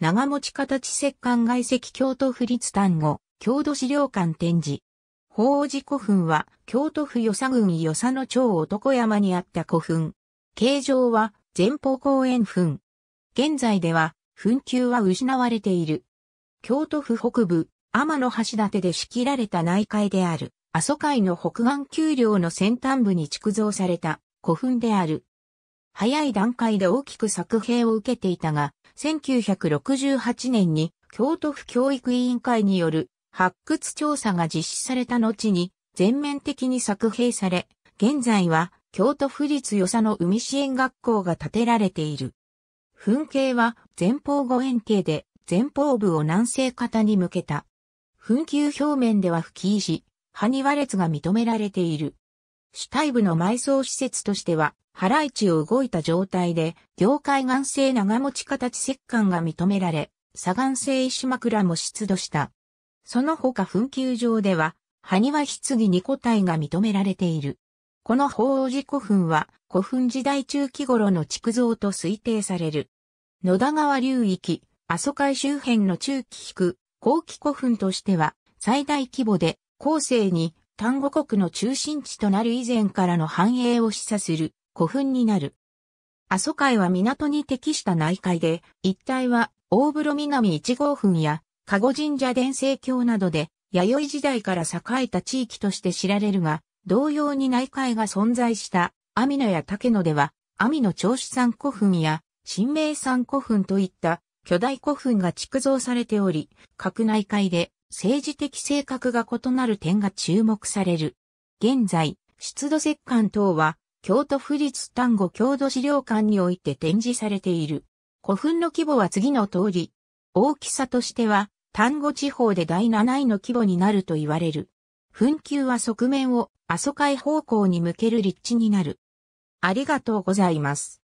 長持ち形石棺外石京都府立丹後、郷土資料館展示。法王寺古墳は、京都府与佐郡与佐の町男山にあった古墳。形状は、前方公園墳。現在では、墳丘は失われている。京都府北部、天の橋立で仕切られた内海である、阿蘇海の北岸丘陵の先端部に築造された古墳である。早い段階で大きく作兵を受けていたが、1968年に京都府教育委員会による発掘調査が実施された後に全面的に作兵され、現在は京都府立与謝野海支援学校が建てられている。噴景は前方後円形で前方部を南西方に向けた。噴球表面では吹き石、割れ列が認められている。主体部の埋葬施設としては、原市を動いた状態で、業界岩性長持ち形石棺が認められ、砂岩性石枕も出土した。その他紛糾上では、埴輪棺2個体が認められている。この法王寺古墳は、古墳時代中期頃の築造と推定される。野田川流域、阿蘇海周辺の中期低、後期古墳としては、最大規模で、後世に丹後国の中心地となる以前からの繁栄を示唆する古墳になる。阿蘇海は港に適した内海で、一帯は大風呂南1号墳や加護神社伝生橋などで弥生時代から栄えた地域として知られるが、同様に内海が存在した阿弥野や竹野では、阿弥野長子山古墳や神明山古墳といった巨大古墳が築造されており、各内海で政治的性格が異なる点が注目される。現在、出土石棺等は、京都府立丹後郷土資料館において展示されている。古墳の規模は次の通り、大きさとしては、丹後地方で第7位の規模になると言われる。墳丘は側面を阿蘇海方向に向ける立地になる。ありがとうございます。